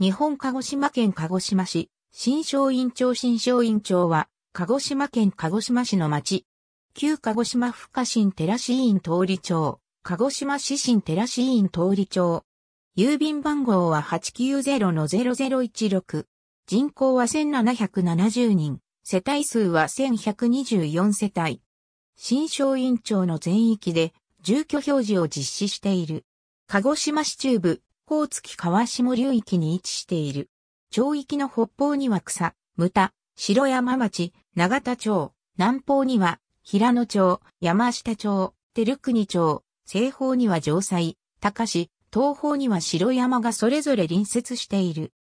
日本鹿児島県鹿児島市、新松院町新松院町は、鹿児島県鹿児島市の町。旧鹿児島府下新寺市院通り町、鹿児島市新寺市院通り町。郵便番号は890-0016。人口は1770人、世帯数は1124世帯。新松院町の全域で、住居表示を実施している。鹿児島市中部、甲月川下流域に位置している。町域の北方には草、牟田、白山町、長田町、南方には平野町、山下町、照国町、西方には城西、高市、東方には白山がそれぞれ隣接している。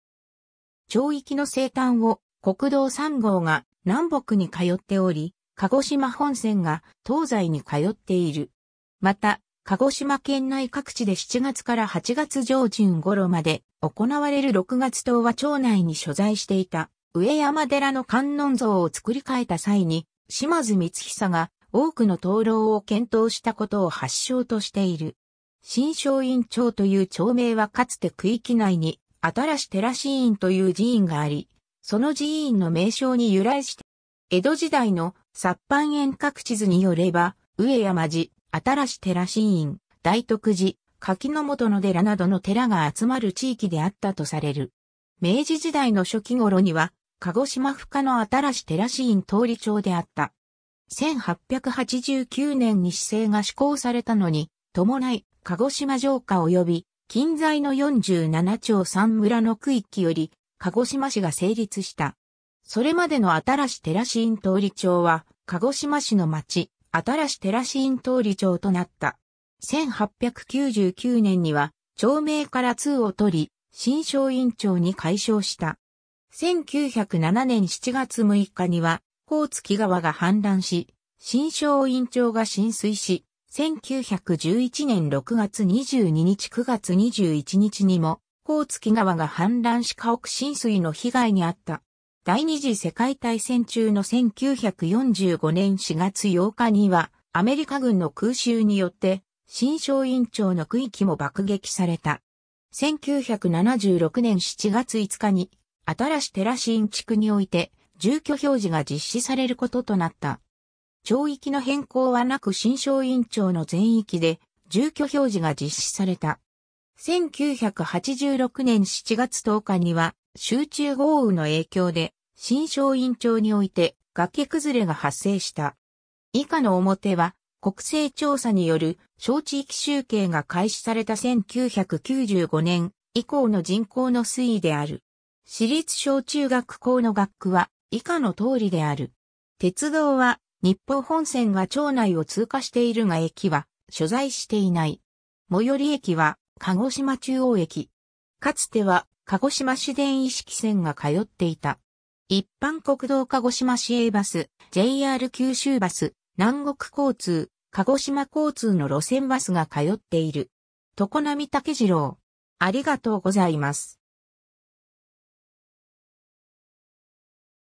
町域の西端を国道3号が南北に通っており、鹿児島本線が東西に通っている。また、鹿児島県内各地で7月から8月上旬頃まで行われる6月等は町内に所在していた上山寺の観音像を作り変えた際に島津光久が多くの灯籠を検討したことを発祥としている。新松院町という町名はかつて区域内に新し寺寺院という寺院があり、その寺院の名称に由来して、江戸時代の札幌園各地図によれば、上山寺、新し寺寺院、大徳寺、柿の元の寺などの寺が集まる地域であったとされる。明治時代の初期頃には、鹿児島深の新し寺寺院通り町であった。1889年に市政が施行されたのに、伴い、鹿児島城下及び、近在の47町3村の区域より、鹿児島市が成立した。それまでの新し寺市院通り町は、鹿児島市の町、新し寺新通り町となった。1899年には、町名から通を取り、新商院町に改称した。1907年7月6日には、大月川が氾濫し、新商院町が浸水し、1911年6月22日9月21日にも、大月川が氾濫し家屋浸水の被害に遭った。第二次世界大戦中の1945年4月8日には、アメリカ軍の空襲によって、新商院長の区域も爆撃された。1976年7月5日に、新し寺新区において、住居表示が実施されることとなった。町域の変更はなく新商院長の全域で、住居表示が実施された。1986年7月10日には、集中豪雨の影響で、新松院町において崖崩れが発生した。以下の表は、国勢調査による小地域集計が開始された1995年以降の人口の推移である。私立小中学校の学区は以下の通りである。鉄道は日報本線が町内を通過しているが駅は所在していない。最寄り駅は鹿児島中央駅。かつては鹿児島市電意識線が通っていた。一般国道鹿児島市営バス、JR 九州バス、南国交通、鹿児島交通の路線バスが通っている。常波武次郎。ありがとうございます。